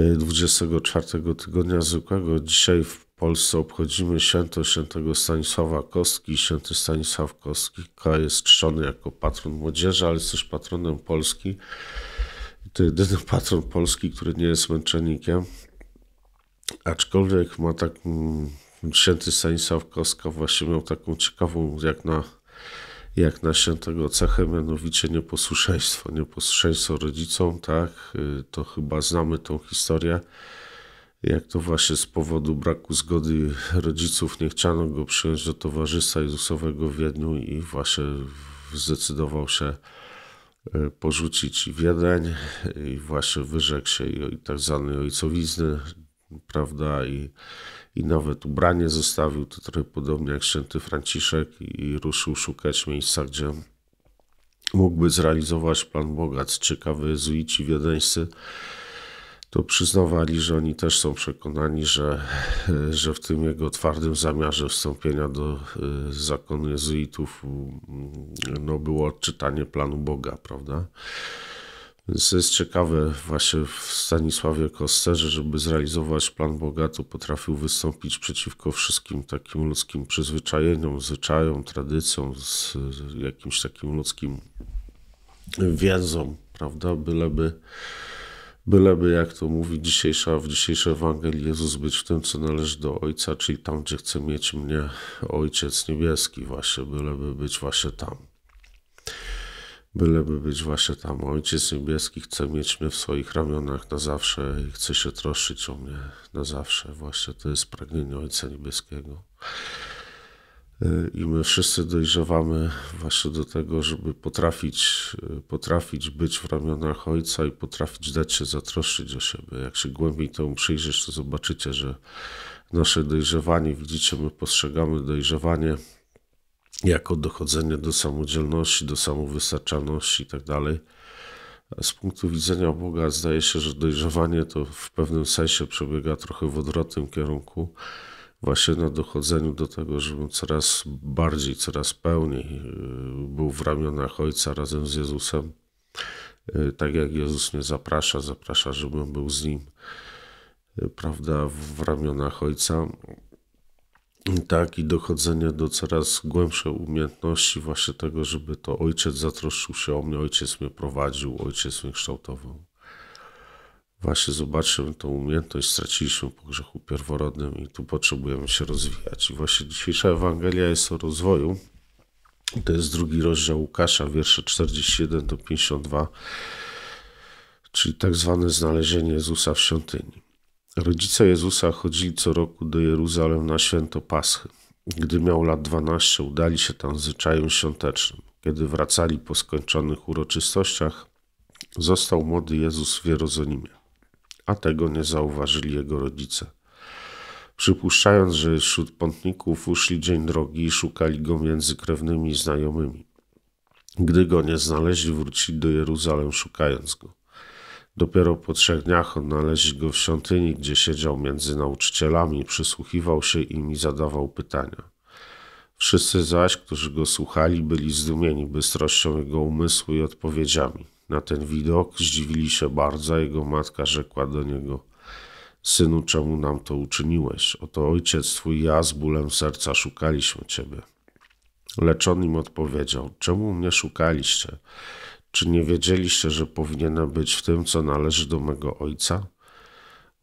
24 tygodnia zwykłego. Dzisiaj w Polsce obchodzimy święto świętego Stanisława Kostki. Święty Stanisław Kostka jest czczony jako patron młodzieży, ale jest też patronem Polski. To jedyny patron Polski, który nie jest męczennikiem. Aczkolwiek ma tak... Mm, święty Stanisław Kostka właśnie miał taką ciekawą, jak na jak na tego cechę, mianowicie nieposłuszeństwo. Nieposłuszeństwo rodzicom, tak, y, to chyba znamy tą historię, jak to właśnie z powodu braku zgody rodziców nie chciano go przyjąć do Towarzystwa Jezusowego w Wiedniu i właśnie zdecydował się y, porzucić Wiedeń i właśnie wyrzekł się i tak zwanej ojcowizny, prawda, i, i nawet ubranie zostawił, to trochę podobnie jak święty Franciszek i ruszył szukać miejsca, gdzie mógłby zrealizować plan Boga. Co ciekawe, jezuici wiedeńscy to przyznawali, że oni też są przekonani, że, że w tym jego twardym zamiarze wstąpienia do y, zakonu jezuitów mm, no, było odczytanie planu Boga, prawda? Więc jest ciekawe właśnie w Stanisławie Kosterze, żeby zrealizować plan Bogatu, potrafił wystąpić przeciwko wszystkim takim ludzkim przyzwyczajeniom, zwyczajom, tradycjom, z jakimś takim ludzkim więzom, prawda? Byleby, byleby jak to mówi dzisiejsza, w dzisiejszej Ewangelii Jezus być w tym, co należy do Ojca, czyli tam, gdzie chce mieć mnie Ojciec Niebieski właśnie, byleby być właśnie tam. Byleby być właśnie tam. Ojciec niebieski chce mieć mnie w swoich ramionach na zawsze i chce się troszczyć o mnie na zawsze. Właśnie to jest pragnienie Ojca Niebieskiego. Y, I my wszyscy dojrzewamy właśnie do tego, żeby potrafić, y, potrafić być w ramionach Ojca i potrafić dać się zatroszczyć o siebie. Jak się głębiej temu przyjrzysz, to zobaczycie, że nasze dojrzewanie, widzicie, my postrzegamy dojrzewanie jako dochodzenie do samodzielności, do samowystarczalności i tak dalej. Z punktu widzenia Boga zdaje się, że dojrzewanie to w pewnym sensie przebiega trochę w odwrotnym kierunku, właśnie na dochodzeniu do tego, żebym coraz bardziej, coraz pełniej y, był w ramionach Ojca razem z Jezusem, y, tak jak Jezus mnie zaprasza, zaprasza, żebym był z Nim, y, prawda, w ramionach Ojca. Tak, i dochodzenie do coraz głębszej umiejętności właśnie tego, żeby to ojciec zatroszczył się o mnie, ojciec mnie prowadził, ojciec mnie kształtował. Właśnie zobaczymy tą umiejętność, straciliśmy po grzechu pierworodnym i tu potrzebujemy się rozwijać. I właśnie dzisiejsza Ewangelia jest o rozwoju. To jest drugi rozdział Łukasza, wiersze 41 do 52, czyli tak zwane znalezienie Jezusa w świątyni. Rodzice Jezusa chodzili co roku do Jeruzalem na święto Paschy. Gdy miał lat 12, udali się tam zwyczajem świątecznym. Kiedy wracali po skończonych uroczystościach, został młody Jezus w Jerozolimie, a tego nie zauważyli jego rodzice. Przypuszczając, że wśród pątników, uszli dzień drogi i szukali go między krewnymi i znajomymi. Gdy go nie znaleźli, wrócili do Jeruzalem szukając go. Dopiero po trzech dniach odnaleźli go w świątyni, gdzie siedział między nauczycielami, przysłuchiwał się im i zadawał pytania. Wszyscy zaś, którzy go słuchali, byli zdumieni bystrością jego umysłu i odpowiedziami. Na ten widok zdziwili się bardzo, jego matka rzekła do niego – Synu, czemu nam to uczyniłeś? Oto ojciec twój, ja z bólem serca szukaliśmy ciebie. Lecz on im odpowiedział: Czemu mnie szukaliście? Czy nie wiedzieliście, że powinienem być w tym, co należy do mego ojca?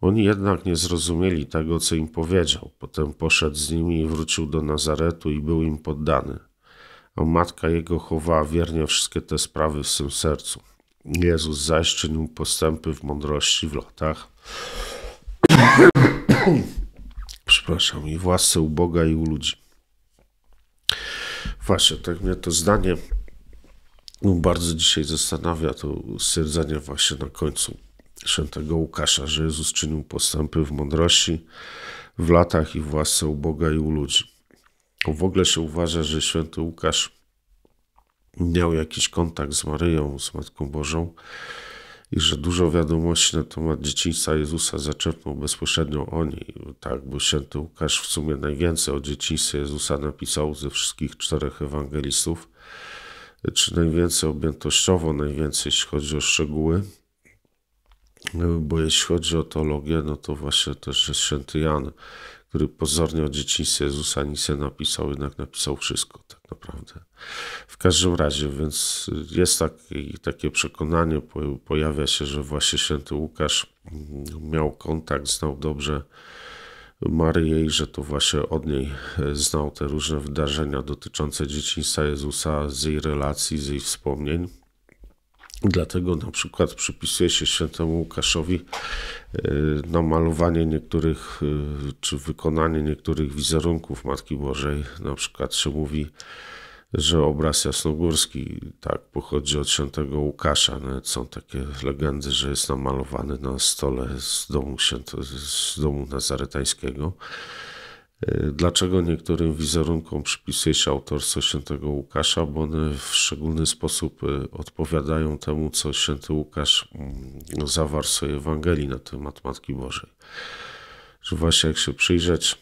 Oni jednak nie zrozumieli tego, co im powiedział. Potem poszedł z nimi i wrócił do Nazaretu i był im poddany. A matka jego chowała wiernie wszystkie te sprawy w swym sercu. Jezus zaś czynił postępy w mądrości, w lotach. Przepraszam, i własce u Boga i u ludzi. Właśnie, tak mnie to zdanie no, bardzo dzisiaj zastanawia to stwierdzenie właśnie na końcu świętego Łukasza, że Jezus czynił postępy w mądrości, w latach i w łasce u Boga i u ludzi. W ogóle się uważa, że święty Łukasz miał jakiś kontakt z Maryją, z Matką Bożą i że dużo wiadomości na temat dzieciństwa Jezusa zaczerpnął bezpośrednio o niej. Tak, bo święty Łukasz w sumie najwięcej o dzieciństwie Jezusa napisał ze wszystkich czterech ewangelistów czy najwięcej objętościowo, najwięcej jeśli chodzi o szczegóły. Bo jeśli chodzi o teologię, no to właśnie też jest święty Jan, który pozornie o dzieciństwie Jezusa nic nie napisał, jednak napisał wszystko tak naprawdę. W każdym razie, więc jest taki, takie przekonanie, pojawia się, że właśnie święty Łukasz miał kontakt, znał dobrze Maryję i że to właśnie od niej e, znał te różne wydarzenia dotyczące dzieciństwa Jezusa, z jej relacji, z jej wspomnień. Dlatego na przykład przypisuje się świętemu Łukaszowi e, namalowanie niektórych, e, czy wykonanie niektórych wizerunków Matki Bożej. Na przykład się mówi, że obraz jasnogórski tak pochodzi od świętego Łukasza. Nawet no, są takie legendy, że jest namalowany na stole z domu, święto, z domu nazaretańskiego. E, dlaczego niektórym wizerunkom przypisuje się autorstwo świętego Łukasza? Bo one w szczególny sposób e, odpowiadają temu, co święty Łukasz mm, zawarł w swojej Ewangelii na temat Matki Bożej. Że właśnie jak się przyjrzeć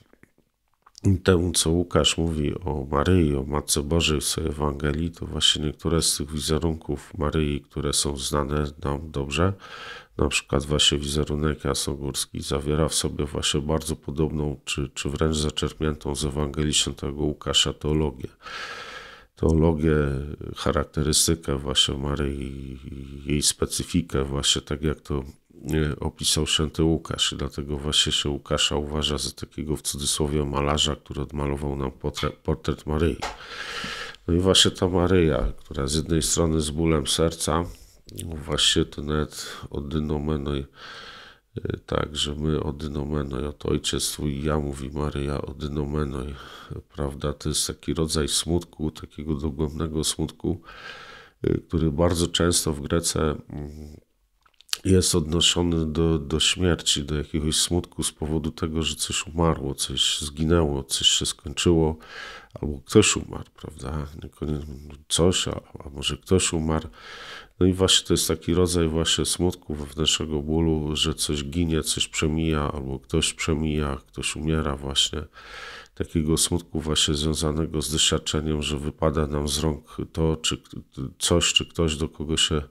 temu, co Łukasz mówi o Maryi, o Matce Bożej w swojej Ewangelii, to właśnie niektóre z tych wizerunków Maryi, które są znane nam dobrze, na przykład właśnie wizerunek Jasnogórski zawiera w sobie właśnie bardzo podobną, czy, czy wręcz zaczerpniętą z Ewangelii Świętego Łukasza teologię. Teologię, charakterystykę właśnie Maryi, jej specyfikę, właśnie tak jak to E, opisał święty Łukasz i dlatego właśnie się Łukasza uważa za takiego w cudzysłowie malarza, który odmalował nam portret Maryi. No i właśnie ta Maryja, która z jednej strony z bólem serca, no właśnie to nawet odynomenoj, e, tak, że my odynomenoj, oto ojciec twój, ja mówi Maryja odynomenoj, e, prawda, to jest taki rodzaj smutku, takiego dogłębnego smutku, który bardzo często w Grece mm, jest odnoszony do, do śmierci, do jakiegoś smutku z powodu tego, że coś umarło, coś zginęło, coś się skończyło, albo ktoś umarł, prawda? Niekoniecznie coś, a, a może ktoś umarł. No i właśnie to jest taki rodzaj właśnie smutku wewnętrznego bólu, że coś ginie, coś przemija, albo ktoś przemija, ktoś umiera właśnie. Takiego smutku właśnie związanego z doświadczeniem, że wypada nam z rąk to, czy coś, czy ktoś, do kogo się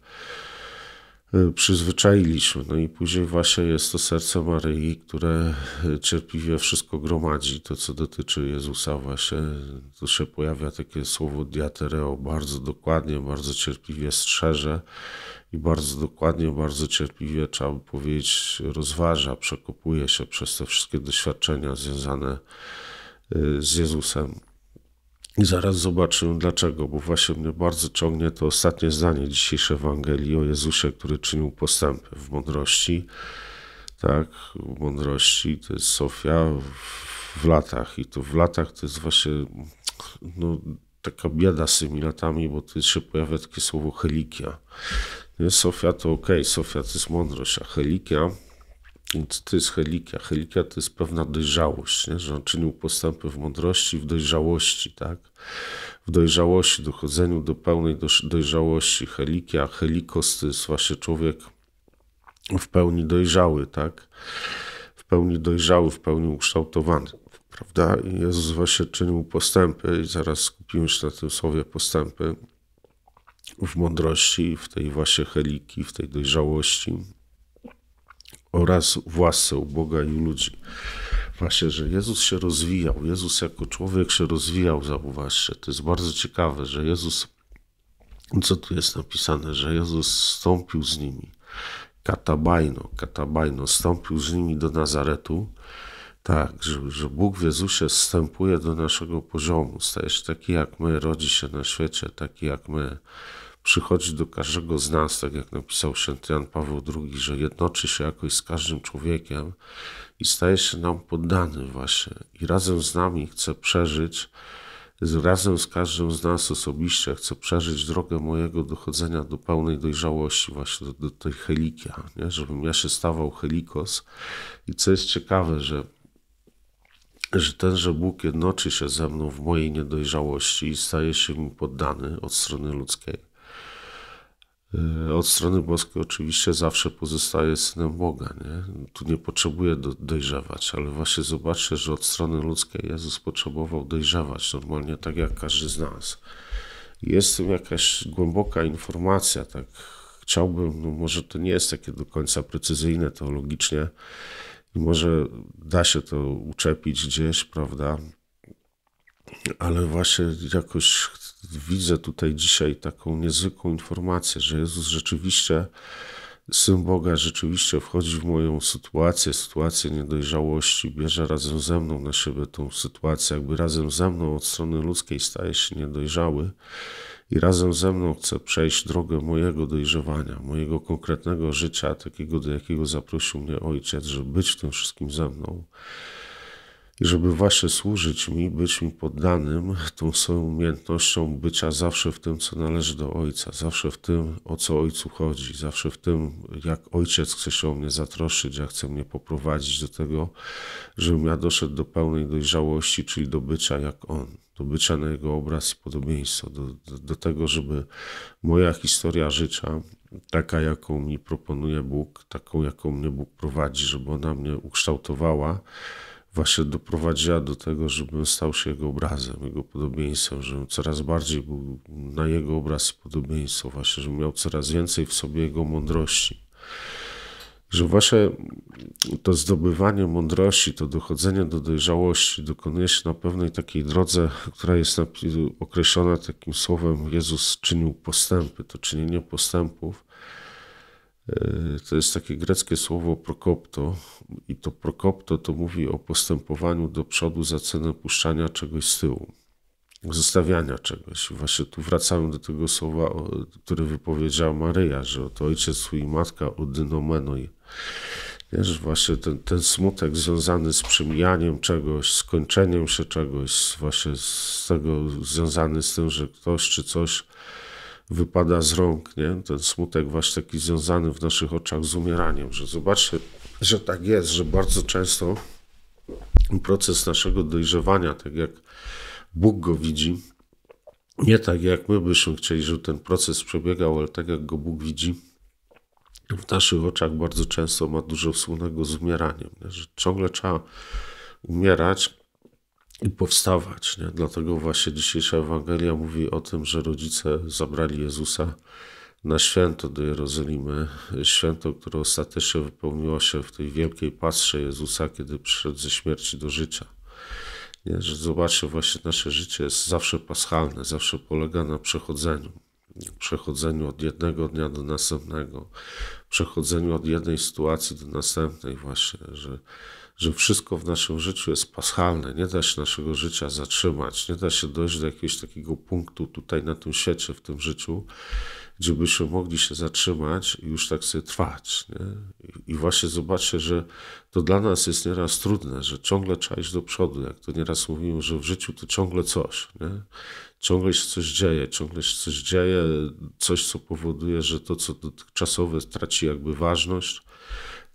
Y, przyzwyczailiśmy. No i później właśnie jest to serce Maryi, które y, cierpliwie wszystko gromadzi. To, co dotyczy Jezusa właśnie, tu się pojawia takie słowo diatereo, bardzo dokładnie, bardzo cierpliwie strzeże i bardzo dokładnie, bardzo cierpliwie, trzeba by powiedzieć, rozważa, przekopuje się przez te wszystkie doświadczenia związane y, z Jezusem. I zaraz zobaczymy dlaczego, bo właśnie mnie bardzo ciągnie to ostatnie zdanie dzisiejszej Ewangelii o Jezusie, który czynił postępy w mądrości. Tak, w mądrości to jest Sofia w latach i to w latach to jest właśnie no, taka bieda z tymi latami, bo tu się pojawia takie słowo helikia. Nie, Sofia to ok, Sofia to jest mądrość, a helikia więc no to jest helikia? Helikia to jest pewna dojrzałość, nie? że on czynił postępy w mądrości, w dojrzałości, tak? W dojrzałości, dochodzeniu do pełnej dojrzałości. Helikia, helikos to jest właśnie człowiek w pełni dojrzały, tak? W pełni dojrzały, w pełni ukształtowany, prawda? I Jezus właśnie czynił postępy i zaraz skupimy się na tym słowie postępy w mądrości, w tej właśnie heliki, w tej dojrzałości oraz własce u Boga i u ludzi. Właśnie, że Jezus się rozwijał, Jezus jako człowiek się rozwijał, zauważcie. To jest bardzo ciekawe, że Jezus, co tu jest napisane, że Jezus stąpił z nimi. Katabajno, katabajno, stąpił z nimi do Nazaretu. Tak, że, że Bóg w Jezusie wstępuje do naszego poziomu, staje się taki jak my, rodzi się na świecie, taki jak my przychodzi do każdego z nas, tak jak napisał święty Jan Paweł II, że jednoczy się jakoś z każdym człowiekiem i staje się nam poddany właśnie i razem z nami chce przeżyć, razem z każdym z nas osobiście chce przeżyć drogę mojego dochodzenia do pełnej dojrzałości, właśnie do, do tej helikia, nie? żebym ja się stawał helikos i co jest ciekawe, że że tenże Bóg jednoczy się ze mną w mojej niedojrzałości i staje się mi poddany od strony ludzkiej. E, od strony boskiej oczywiście zawsze pozostaje synem Boga. Nie? No, tu nie potrzebuje do, dojrzewać, ale właśnie zobaczcie, że od strony ludzkiej Jezus potrzebował dojrzewać, normalnie tak jak każdy z nas. Jest w tym jakaś głęboka informacja, tak chciałbym, no może to nie jest takie do końca precyzyjne teologicznie i może da się to uczepić gdzieś, prawda? Ale właśnie jakoś widzę tutaj dzisiaj taką niezwykłą informację, że Jezus rzeczywiście, Syn Boga rzeczywiście wchodzi w moją sytuację, sytuację niedojrzałości, bierze razem ze mną na siebie tą sytuację, jakby razem ze mną od strony ludzkiej staje się niedojrzały i razem ze mną chce przejść drogę mojego dojrzewania, mojego konkretnego życia, takiego do jakiego zaprosił mnie Ojciec, żeby być w tym wszystkim ze mną i żeby właśnie służyć mi, być mi poddanym, tą swoją umiejętnością bycia zawsze w tym, co należy do Ojca, zawsze w tym, o co Ojcu chodzi, zawsze w tym, jak Ojciec chce się o mnie zatroszyć, jak chce mnie poprowadzić do tego, żebym ja doszedł do pełnej dojrzałości, czyli do bycia jak On, do bycia na Jego obraz i podobieństwo, do, do, do tego, żeby moja historia życia taka, jaką mi proponuje Bóg, taką, jaką mnie Bóg prowadzi, żeby ona mnie ukształtowała, właśnie doprowadziła do tego, żebym stał się jego obrazem, jego podobieństwem, żebym coraz bardziej był na jego obraz i podobieństwo, właśnie, żebym miał coraz więcej w sobie jego mądrości. Że właśnie to zdobywanie mądrości, to dochodzenie do dojrzałości dokonuje się na pewnej takiej drodze, która jest określona takim słowem Jezus czynił postępy, to czynienie postępów E, to jest takie greckie słowo prokopto i to prokopto to mówi o postępowaniu do przodu za cenę puszczania czegoś z tyłu, zostawiania czegoś. Właśnie tu wracamy do tego słowa, które wypowiedziała Maryja, że oto ojciec swój matka odynomenoi. Wiesz, właśnie ten, ten smutek związany z przemijaniem czegoś, z kończeniem się czegoś, właśnie z tego związany z tym, że ktoś czy coś wypada z rąk, nie? ten smutek właśnie taki związany w naszych oczach z umieraniem, że zobaczcie, że tak jest, że bardzo często proces naszego dojrzewania, tak jak Bóg go widzi, nie tak jak my byśmy chcieli, żeby ten proces przebiegał, ale tak jak go Bóg widzi, w naszych oczach bardzo często ma dużo wspólnego z umieraniem, nie? że ciągle trzeba umierać, i powstawać. Nie? Dlatego właśnie dzisiejsza Ewangelia mówi o tym, że rodzice zabrali Jezusa na święto do Jerozolimy. Święto, które ostatecznie wypełniło się w tej wielkiej patrze Jezusa, kiedy przyszedł ze śmierci do życia. Nie? Że zobaczcie, właśnie nasze życie jest zawsze paschalne, zawsze polega na przechodzeniu. Przechodzeniu od jednego dnia do następnego, przechodzeniu od jednej sytuacji do następnej, właśnie, że że wszystko w naszym życiu jest paschalne, nie da się naszego życia zatrzymać, nie da się dojść do jakiegoś takiego punktu tutaj na tym świecie, w tym życiu, gdzie byśmy mogli się zatrzymać i już tak sobie trwać. Nie? I właśnie zobaczcie, że to dla nas jest nieraz trudne, że ciągle trzeba iść do przodu, jak to nieraz mówiłem, że w życiu to ciągle coś. Nie? Ciągle się coś dzieje, ciągle się coś dzieje, coś co powoduje, że to co dotychczasowe traci jakby ważność,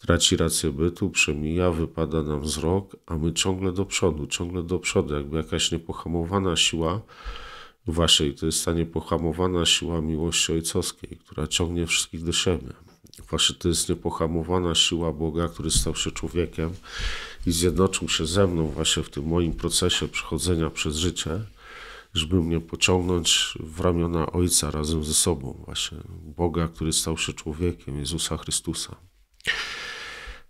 traci rację bytu, przemija, wypada nam wzrok, a my ciągle do przodu, ciągle do przodu, jakby jakaś niepohamowana siła no waszej, to jest ta niepohamowana siła miłości ojcowskiej, która ciągnie wszystkich do siebie. Właśnie to jest niepohamowana siła Boga, który stał się człowiekiem i zjednoczył się ze mną właśnie w tym moim procesie przechodzenia przez życie, żeby mnie pociągnąć w ramiona Ojca razem ze sobą, właśnie Boga, który stał się człowiekiem, Jezusa Chrystusa.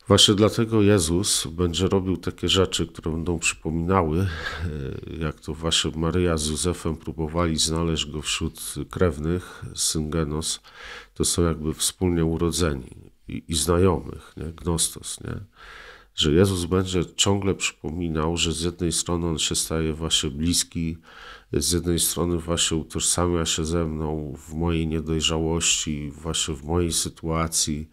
Właśnie dlatego Jezus będzie robił takie rzeczy, które będą przypominały, e, jak to właśnie Maryja z Józefem próbowali znaleźć go wśród krewnych, syngenos, to są jakby wspólnie urodzeni i, i znajomych, nie? gnostos, nie? że Jezus będzie ciągle przypominał, że z jednej strony On się staje właśnie bliski, z jednej strony właśnie utożsamia się ze mną w mojej niedojrzałości, właśnie w mojej sytuacji,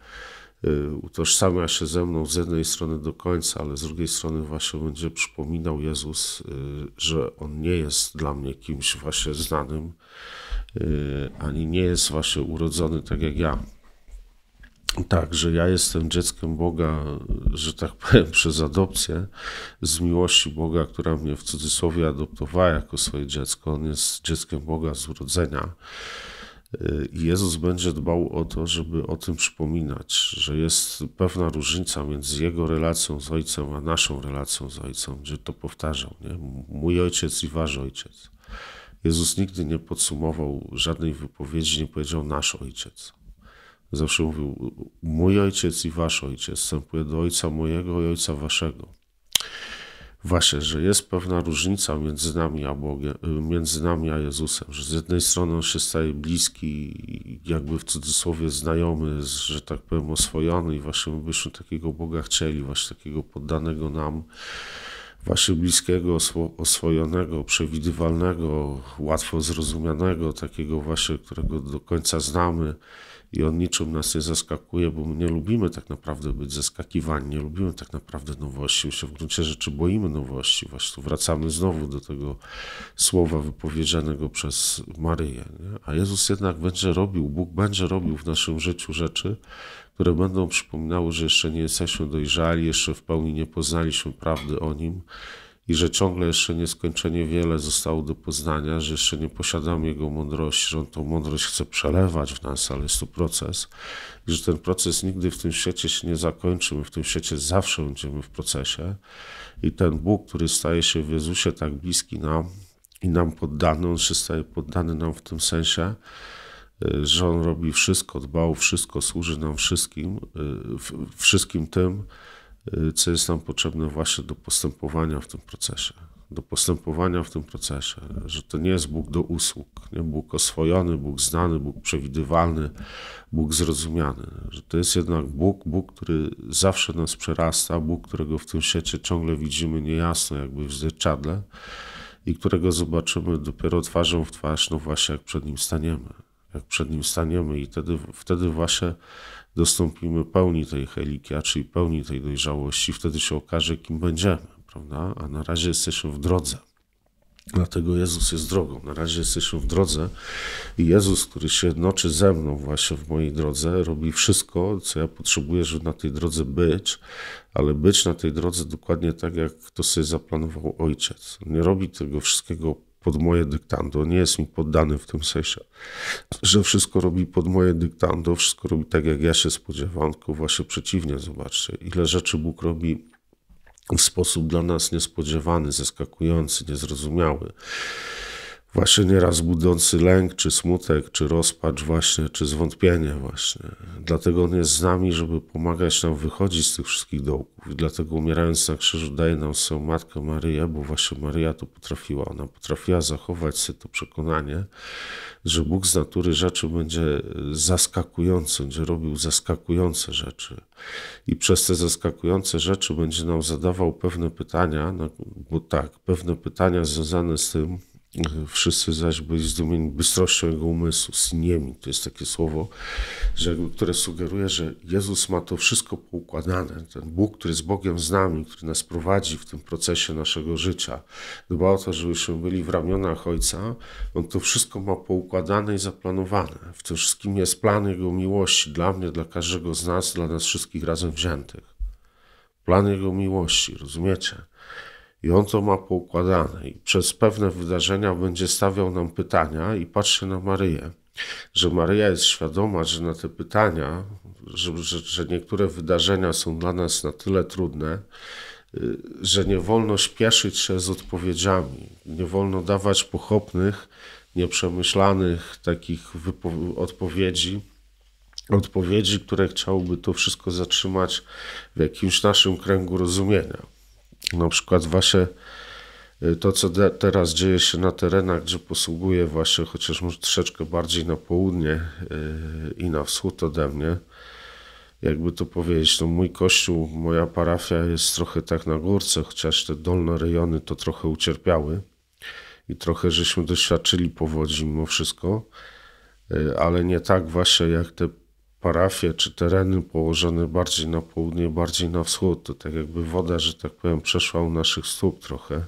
Y, utożsamia się ze mną z jednej strony do końca, ale z drugiej strony właśnie będzie przypominał Jezus, y, że On nie jest dla mnie kimś właśnie znanym, y, ani nie jest właśnie urodzony tak jak ja. Tak, że ja jestem dzieckiem Boga, że tak powiem, przez adopcję, z miłości Boga, która mnie w cudzysłowie adoptowała jako swoje dziecko. On jest dzieckiem Boga z urodzenia. Y, Jezus będzie dbał o to, żeby o tym przypominać, że jest pewna różnica między Jego relacją z Ojcem, a naszą relacją z Ojcem, gdzie to powtarzał, nie? mój Ojciec i Wasz Ojciec. Jezus nigdy nie podsumował żadnej wypowiedzi, nie powiedział nasz Ojciec. Zawsze mówił mój Ojciec i Wasz Ojciec, wstępuję do Ojca mojego i Ojca Waszego właśnie, że jest pewna różnica między nami a Bogiem, y, między nami a Jezusem, że z jednej strony on się staje bliski, jakby w cudzysłowie znajomy, że tak powiem oswojony i właśnie my byśmy takiego Boga chcieli, właśnie takiego poddanego nam, właśnie bliskiego, oswojonego, przewidywalnego, łatwo zrozumianego, takiego właśnie, którego do końca znamy, i on niczym nas nie zaskakuje, bo my nie lubimy tak naprawdę być zaskakiwani, nie lubimy tak naprawdę nowości, my się w gruncie rzeczy boimy nowości. Właśnie wracamy znowu do tego słowa wypowiedzianego przez Maryję. Nie? A Jezus jednak będzie robił, Bóg będzie robił w naszym życiu rzeczy, które będą przypominały, że jeszcze nie jesteśmy dojrzali, jeszcze w pełni nie poznaliśmy prawdy o Nim i że ciągle jeszcze nieskończenie wiele zostało do poznania, że jeszcze nie posiadamy jego mądrości, że on tą mądrość chce przelewać w nas, ale jest to proces i że ten proces nigdy w tym świecie się nie zakończy. My w tym świecie zawsze będziemy w procesie i ten Bóg, który staje się w Jezusie tak bliski nam i nam poddany, on się staje poddany nam w tym sensie, y, że on robi wszystko, dbał wszystko, służy nam wszystkim, y, wszystkim tym, Y, co jest nam potrzebne właśnie do postępowania w tym procesie. Do postępowania w tym procesie, że to nie jest Bóg do usług, nie Bóg oswojony, Bóg znany, Bóg przewidywalny, Bóg zrozumiany, że to jest jednak Bóg, Bóg, który zawsze nas przerasta, Bóg, którego w tym świecie ciągle widzimy niejasno, jakby w zwierciadle i którego zobaczymy dopiero twarzą w twarz, no właśnie jak przed nim staniemy. Jak przed nim staniemy i wtedy, wtedy właśnie dostąpimy pełni tej heliki, a czyli pełni tej dojrzałości, wtedy się okaże, kim będziemy, prawda? A na razie jesteśmy w drodze. Dlatego Jezus jest drogą. Na razie jesteśmy w drodze i Jezus, który się jednoczy ze mną właśnie w mojej drodze, robi wszystko, co ja potrzebuję, żeby na tej drodze być, ale być na tej drodze dokładnie tak, jak to sobie zaplanował Ojciec. Nie robi tego wszystkiego pod moje dyktando, nie jest mi poddany w tym sensie, że wszystko robi pod moje dyktando, wszystko robi tak, jak ja się spodziewam, tylko właśnie przeciwnie, zobaczcie, ile rzeczy Bóg robi w sposób dla nas niespodziewany, zaskakujący, niezrozumiały właśnie nieraz budzący lęk, czy smutek, czy rozpacz właśnie, czy zwątpienie właśnie. Dlatego On jest z nami, żeby pomagać nam wychodzić z tych wszystkich dołków. I dlatego umierając na krzyżu daje nam swoją Matkę Maryję, bo właśnie Maria to potrafiła. Ona potrafiła zachować sobie to przekonanie, że Bóg z natury rzeczy będzie zaskakujący, będzie robił zaskakujące rzeczy. I przez te zaskakujące rzeczy będzie nam zadawał pewne pytania, no, bo tak, pewne pytania związane z tym, Wszyscy zaś byli zdumieni bystrością jego umysłu, sniemi. To jest takie słowo, że, które sugeruje, że Jezus ma to wszystko poukładane. Ten Bóg, który jest Bogiem z nami, który nas prowadzi w tym procesie naszego życia, dba o to, żebyśmy byli w ramionach Ojca, On to wszystko ma poukładane i zaplanowane. W tym wszystkim jest plan Jego miłości dla mnie, dla każdego z nas, dla nas wszystkich razem wziętych. Plan Jego miłości, rozumiecie? I on to ma poukładane i przez pewne wydarzenia będzie stawiał nam pytania i patrzy na Maryję. Że Maryja jest świadoma, że na te pytania, że, że, że niektóre wydarzenia są dla nas na tyle trudne, y, że nie wolno śpieszyć się z odpowiedziami, nie wolno dawać pochopnych, nieprzemyślanych takich odpowiedzi, odpowiedzi, które chciałoby to wszystko zatrzymać w jakimś naszym kręgu rozumienia. Na przykład wasze y, to, co teraz dzieje się na terenach, gdzie posługuje właśnie chociaż może troszeczkę bardziej na południe y, i na wschód ode mnie, jakby to powiedzieć, no mój kościół, moja parafia jest trochę tak na górce, chociaż te dolne rejony to trochę ucierpiały i trochę żeśmy doświadczyli powodzi mimo wszystko, y, ale nie tak właśnie jak te parafie czy tereny położone bardziej na południe, bardziej na wschód. To tak jakby woda, że tak powiem, przeszła u naszych stóp trochę.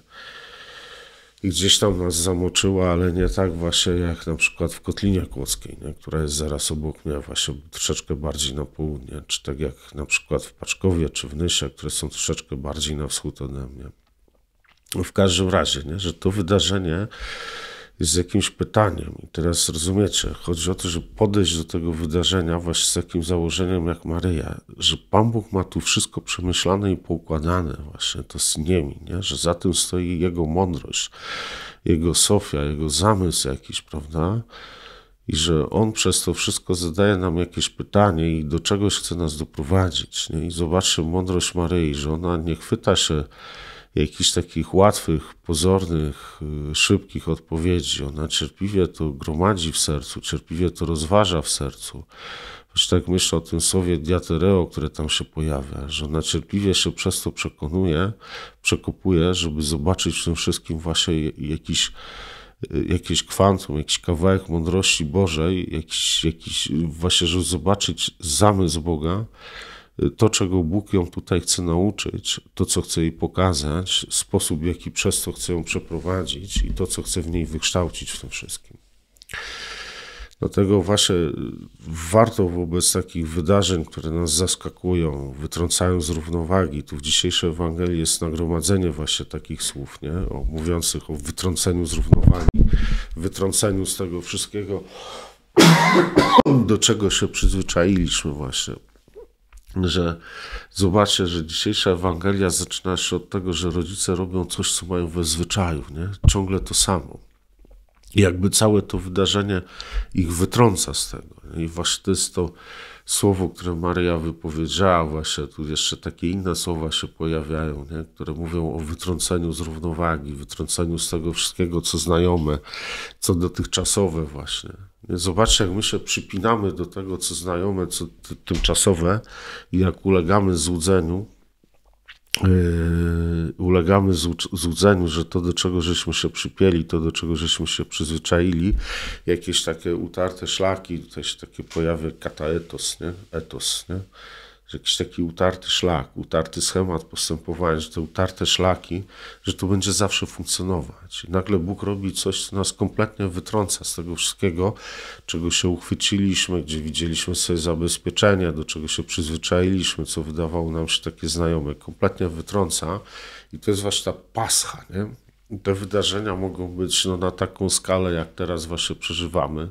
I gdzieś tam nas zamoczyła, ale nie tak właśnie jak na przykład w Kotlinie Kłodzkiej, nie? która jest zaraz obok mnie, właśnie troszeczkę bardziej na południe, czy tak jak na przykład w Paczkowie czy w Nysie, które są troszeczkę bardziej na wschód ode mnie. W każdym razie, nie? że to wydarzenie z jakimś pytaniem. I teraz rozumiecie, chodzi o to, żeby podejść do tego wydarzenia właśnie z takim założeniem jak Maryja, że Pan Bóg ma tu wszystko przemyślane i poukładane właśnie, to z niemi, nie? że za tym stoi Jego mądrość, Jego sofia, Jego zamysł jakiś, prawda? i że On przez to wszystko zadaje nam jakieś pytanie i do czegoś chce nas doprowadzić. Nie? I zobaczcie mądrość Maryi, że ona nie chwyta się jakichś takich łatwych, pozornych, y, szybkich odpowiedzi. Ona cierpliwie to gromadzi w sercu, cierpliwie to rozważa w sercu. Już tak myślę o tym słowie diatereo, które tam się pojawia, że ona cierpliwie się przez to przekonuje, przekopuje, żeby zobaczyć w tym wszystkim właśnie jakiś y, jakieś kwantum, jakiś kawałek mądrości Bożej, jakiś, jakiś y, właśnie, żeby zobaczyć zamysł Boga, to, czego Bóg ją tutaj chce nauczyć, to, co chce jej pokazać, sposób, w jaki przez to chce ją przeprowadzić i to, co chce w niej wykształcić w tym wszystkim. Dlatego wasze, warto wobec takich wydarzeń, które nas zaskakują, wytrącają z równowagi, tu w dzisiejszej Ewangelii jest nagromadzenie właśnie takich słów, nie? O, mówiących o wytrąceniu z równowagi, wytrąceniu z tego wszystkiego, do czego się przyzwyczailiśmy właśnie że zobaczcie, że dzisiejsza Ewangelia zaczyna się od tego, że rodzice robią coś, co mają we zwyczaju, nie? ciągle to samo. I jakby całe to wydarzenie ich wytrąca z tego. Nie? I właśnie to jest to słowo, które Maria wypowiedziała, właśnie tu jeszcze takie inne słowa się pojawiają, nie? które mówią o wytrąceniu z równowagi, wytrąceniu z tego wszystkiego, co znajome, co dotychczasowe właśnie. Zobaczcie, jak my się przypinamy do tego, co znajome, co tymczasowe i jak ulegamy złudzeniu, Yy, ulegamy złudzeniu, że to, do czego żeśmy się przypieli, to, do czego żeśmy się przyzwyczaili, jakieś takie utarte szlaki, tutaj się takie pojawia kataetos, nie? etos nie? jakiś taki utarty szlak, utarty schemat postępowania, że te utarte szlaki, że to będzie zawsze funkcjonować. I nagle Bóg robi coś, co nas kompletnie wytrąca z tego wszystkiego, czego się uchwyciliśmy, gdzie widzieliśmy sobie zabezpieczenie, do czego się przyzwyczailiśmy, co wydawało nam się takie znajome. Kompletnie wytrąca i to jest właśnie ta pascha, nie? I te wydarzenia mogą być no, na taką skalę, jak teraz właśnie przeżywamy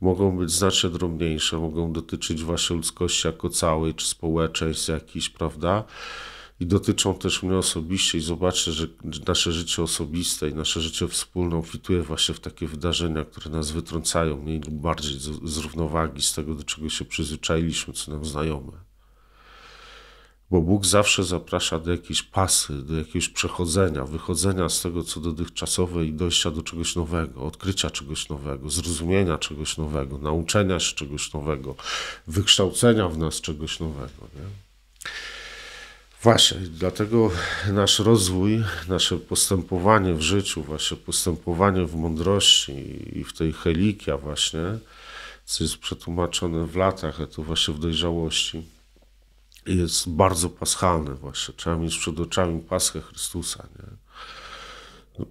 mogą być znacznie drobniejsze, mogą dotyczyć właśnie ludzkości jako całej, czy społeczeństw jakichś, prawda? i dotyczą też mnie osobiście i zobaczę, że nasze życie osobiste i nasze życie wspólne obfituje właśnie w takie wydarzenia, które nas wytrącają mniej lub bardziej z, z równowagi, z tego, do czego się przyzwyczailiśmy, co nam znajome bo Bóg zawsze zaprasza do jakiejś pasy, do jakiegoś przechodzenia, wychodzenia z tego, co dotychczasowe i dojścia do czegoś nowego, odkrycia czegoś nowego, zrozumienia czegoś nowego, nauczenia się czegoś nowego, wykształcenia w nas czegoś nowego. Nie? Właśnie, dlatego nasz rozwój, nasze postępowanie w życiu, właśnie postępowanie w mądrości i w tej helikia właśnie, co jest przetłumaczone w latach, a to właśnie w dojrzałości, jest bardzo paschalny właśnie. Trzeba mieć przed oczami Paschę Chrystusa. Nie? No,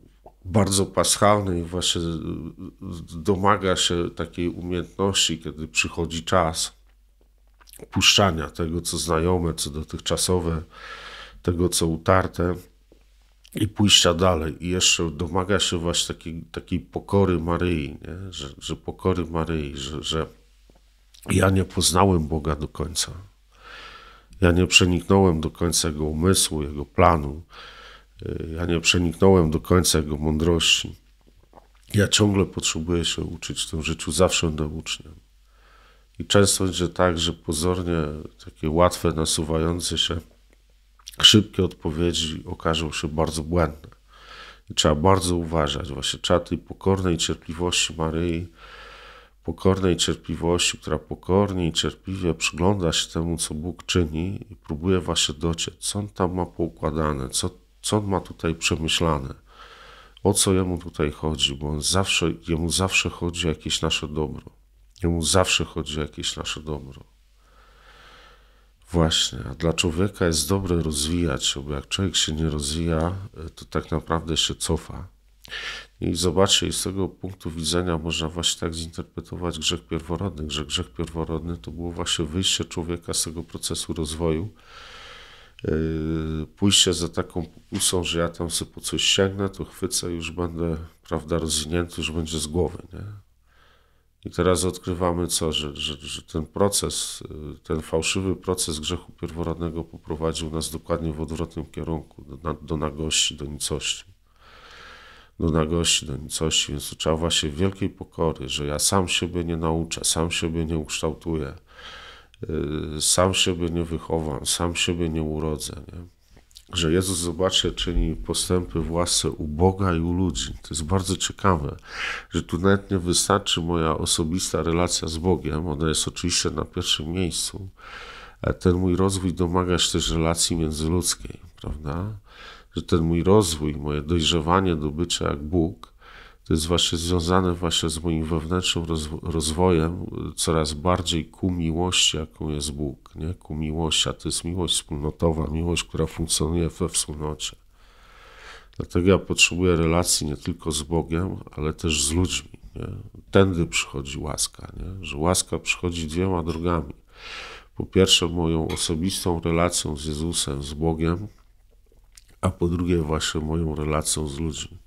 bardzo paschalny i właśnie domaga się takiej umiejętności, kiedy przychodzi czas puszczania tego, co znajome, co dotychczasowe, tego, co utarte i pójścia dalej. I jeszcze domaga się właśnie takiej, takiej pokory Maryi, nie? Że, że pokory Maryi, że, że ja nie poznałem Boga do końca. Ja nie przeniknąłem do końca jego umysłu, jego planu. Ja nie przeniknąłem do końca jego mądrości. Ja ciągle potrzebuję się uczyć w tym życiu, zawsze będę uczniem. I często będzie tak, że pozornie takie łatwe, nasuwające się, szybkie odpowiedzi okażą się bardzo błędne. I trzeba bardzo uważać. Właśnie trzeba tej pokornej cierpliwości Maryi pokornej cierpliwości, która pokornie i cierpliwie przygląda się temu, co Bóg czyni i próbuje właśnie dociec, co on tam ma poukładane, co, co on ma tutaj przemyślane, o co jemu tutaj chodzi, bo on zawsze, jemu zawsze chodzi o jakieś nasze dobro. Jemu zawsze chodzi o jakieś nasze dobro. Właśnie, a dla człowieka jest dobre rozwijać się, bo jak człowiek się nie rozwija, to tak naprawdę się cofa i zobaczcie, z tego punktu widzenia można właśnie tak zinterpretować grzech pierworodny, że grzech pierworodny to było właśnie wyjście człowieka z tego procesu rozwoju, yy, pójście za taką pokusą, że ja tam sobie po coś sięgnę, to chwycę, już będę, prawda, rozwinięty, już będzie z głowy, nie? I teraz odkrywamy co, że, że, że ten proces, yy, ten fałszywy proces grzechu pierworodnego poprowadził nas dokładnie w odwrotnym kierunku, do, do nagości, do nicości no na gości, no więc trzeba właśnie wielkiej pokory, że ja sam siebie nie nauczę, sam siebie nie ukształtuję, y, sam siebie nie wychowam, sam siebie nie urodzę, nie? Że Jezus, zobaczcie, czyni postępy własne u Boga i u ludzi. To jest bardzo ciekawe, że tu nawet nie wystarczy moja osobista relacja z Bogiem, ona jest oczywiście na pierwszym miejscu, ten mój rozwój domaga się też relacji międzyludzkiej, prawda? że ten mój rozwój, moje dojrzewanie do bycia jak Bóg, to jest właśnie związane właśnie z moim wewnętrznym rozwojem coraz bardziej ku miłości, jaką jest Bóg, nie? ku miłości, a to jest miłość wspólnotowa, miłość, która funkcjonuje we wspólnocie. Dlatego ja potrzebuję relacji nie tylko z Bogiem, ale też z ludźmi. Nie? Tędy przychodzi łaska, nie? że łaska przychodzi dwiema drogami. Po pierwsze, moją osobistą relacją z Jezusem, z Bogiem, a po drugie właśnie moją relacją z ludźmi.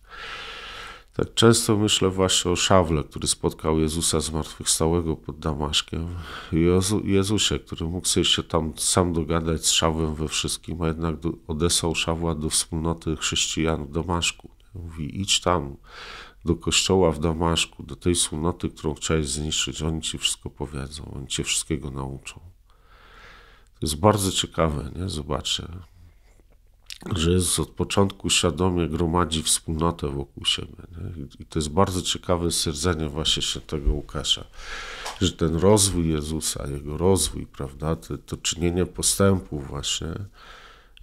Tak często myślę właśnie o Szawle, który spotkał Jezusa zmartwychwstałego pod Damaszkiem Jezu, Jezusie, który mógł sobie się tam sam dogadać z Szawłem we wszystkim, a jednak do, odesłał Szawła do wspólnoty chrześcijan w Damaszku. Mówi, idź tam, do kościoła w Damaszku, do tej wspólnoty, którą chciałeś zniszczyć. Oni ci wszystko powiedzą, oni cię wszystkiego nauczą. To jest bardzo ciekawe, nie? Zobaczcie że Jezus od początku świadomie gromadzi wspólnotę wokół siebie. Nie? I to jest bardzo ciekawe stwierdzenie właśnie świętego Łukasza, że ten rozwój Jezusa, jego rozwój, prawda, to, to czynienie postępu właśnie,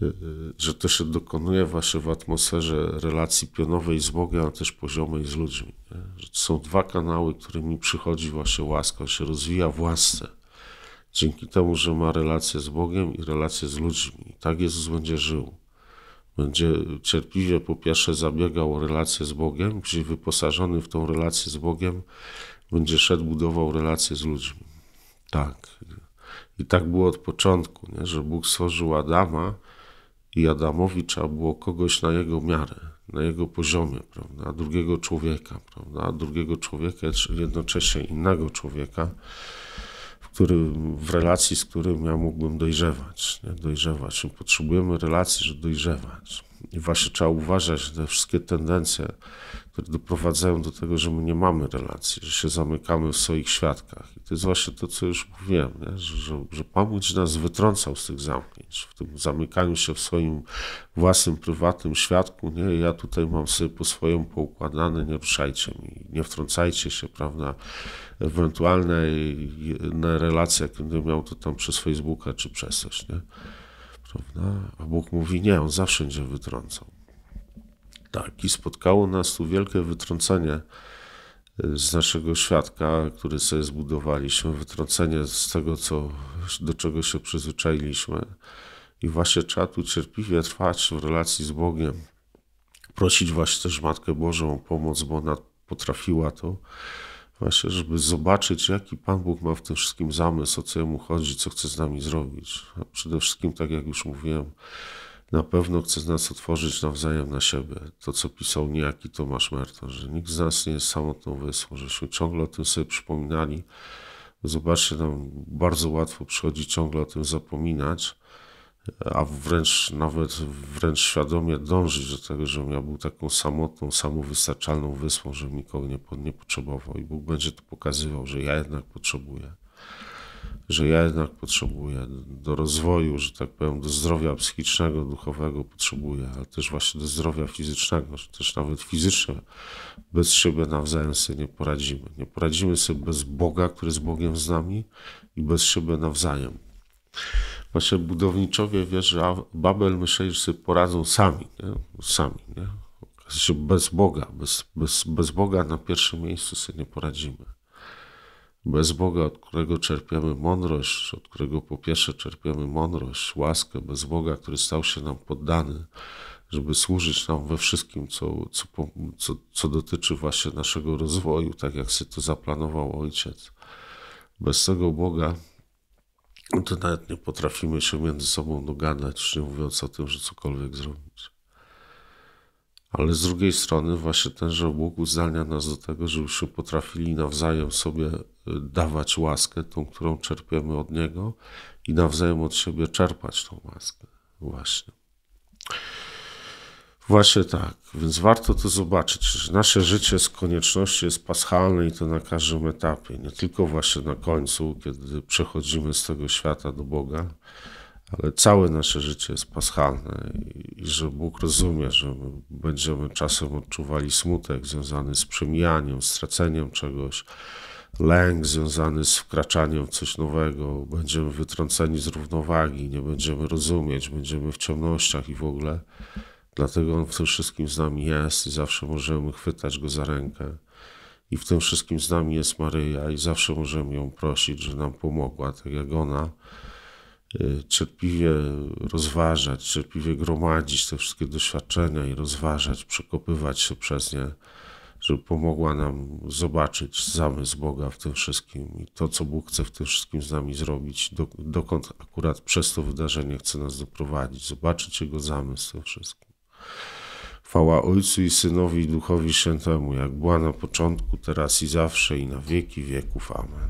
y, y, że to się dokonuje właśnie w atmosferze relacji pionowej z Bogiem, a też poziomej z ludźmi. Nie? Że to są dwa kanały, którymi przychodzi właśnie łaska, on się rozwija w łasce dzięki temu, że ma relację z Bogiem i relację z ludźmi. I tak Jezus będzie żył będzie cierpliwie po pierwsze zabiegał o relację z Bogiem, gdzie wyposażony w tą relację z Bogiem będzie szedł, budował relacje z ludźmi. Tak. I tak było od początku, nie? że Bóg stworzył Adama i Adamowi trzeba było kogoś na jego miarę, na jego poziomie, prawda? drugiego człowieka, prawda? drugiego człowieka, jednocześnie innego człowieka który, w relacji, z którym ja mógłbym dojrzewać. Nie? Dojrzewać. Potrzebujemy relacji, żeby dojrzewać. I właśnie trzeba uważać, że te wszystkie tendencje które doprowadzają do tego, że my nie mamy relacji, że się zamykamy w swoich świadkach. I to jest właśnie to, co już mówiłem, nie? Że, że, że Pan Bóg nas wytrącał z tych zamknięć, w tym zamykaniu się w swoim własnym, prywatnym świadku. Nie? Ja tutaj mam sobie po swoją poukładane, nie ruszajcie mi, nie wtrącajcie się, prawda, ewentualne relacje, jak będę miał to tam przez Facebooka czy przez coś, nie? Prawda? A Bóg mówi, nie, On zawsze będzie wytrącał tak, i spotkało nas tu wielkie wytrącenie e, z naszego świadka, który sobie zbudowaliśmy, wytrącenie z tego, co, do czego się przyzwyczailiśmy. I właśnie trzeba tu cierpliwie trwać w relacji z Bogiem. Prosić właśnie też Matkę Bożą o pomoc, bo ona potrafiła to właśnie, żeby zobaczyć, jaki Pan Bóg ma w tym wszystkim zamysł, o co Jemu chodzi, co chce z nami zrobić. A przede wszystkim, tak jak już mówiłem, na pewno chce z nas otworzyć nawzajem na siebie. To, co pisał niejaki Tomasz Merton, że nikt z nas nie jest samotną wyspą, żeśmy ciągle o tym sobie przypominali. Zobaczcie, nam bardzo łatwo przychodzi ciągle o tym zapominać, a wręcz nawet wręcz świadomie dążyć do tego, żebym ja był taką samotną, samowystarczalną wyspą, żebym nikogo nie, nie potrzebował. I Bóg będzie to pokazywał, że ja jednak potrzebuję że ja jednak potrzebuję do rozwoju, że tak powiem, do zdrowia psychicznego, duchowego potrzebuję, ale też właśnie do zdrowia fizycznego, że też nawet fizycznie bez siebie nawzajem sobie nie poradzimy. Nie poradzimy sobie bez Boga, który jest Bogiem z nami i bez siebie nawzajem. Właśnie budowniczowie, wiesz, że Babel myśleli, że sobie poradzą sami, nie? sami, nie? Bez Boga, bez, bez, bez Boga na pierwszym miejscu sobie nie poradzimy bez Boga, od którego czerpiemy mądrość, od którego po pierwsze czerpiemy mądrość, łaskę, bez Boga, który stał się nam poddany, żeby służyć nam we wszystkim, co, co, co, co dotyczy właśnie naszego rozwoju, tak jak sobie to zaplanował Ojciec. Bez tego Boga to nawet nie potrafimy się między sobą dogadać, nie mówiąc o tym, że cokolwiek zrobić. Ale z drugiej strony właśnie tenże Bóg uzdalnia nas do tego, żebyśmy potrafili nawzajem sobie e, dawać łaskę, tą, którą czerpiemy od Niego i nawzajem od siebie czerpać tą łaskę. Właśnie. Właśnie tak, więc warto to zobaczyć, że nasze życie z konieczności jest paschalne i to na każdym etapie, nie tylko właśnie na końcu, kiedy przechodzimy z tego świata do Boga, ale całe nasze życie jest paschalne i, że Bóg rozumie, że będziemy czasem odczuwali smutek związany z przemijaniem, straceniem czegoś, lęk związany z wkraczaniem w coś nowego, będziemy wytrąceni z równowagi, nie będziemy rozumieć, będziemy w ciemnościach i w ogóle. Dlatego On w tym wszystkim z nami jest i zawsze możemy chwytać Go za rękę. I w tym wszystkim z nami jest Maryja i zawsze możemy ją prosić, że nam pomogła, tak jak ona Y, cierpliwie rozważać, cierpliwie gromadzić te wszystkie doświadczenia i rozważać, przekopywać się przez nie, żeby pomogła nam zobaczyć zamysł Boga w tym wszystkim i to, co Bóg chce w tym wszystkim z nami zrobić, dokąd akurat przez to wydarzenie chce nas doprowadzić, zobaczyć Jego zamysł w tym wszystkim. Chwała Ojcu i Synowi i Duchowi Świętemu, jak była na początku, teraz i zawsze i na wieki wieków. Amen.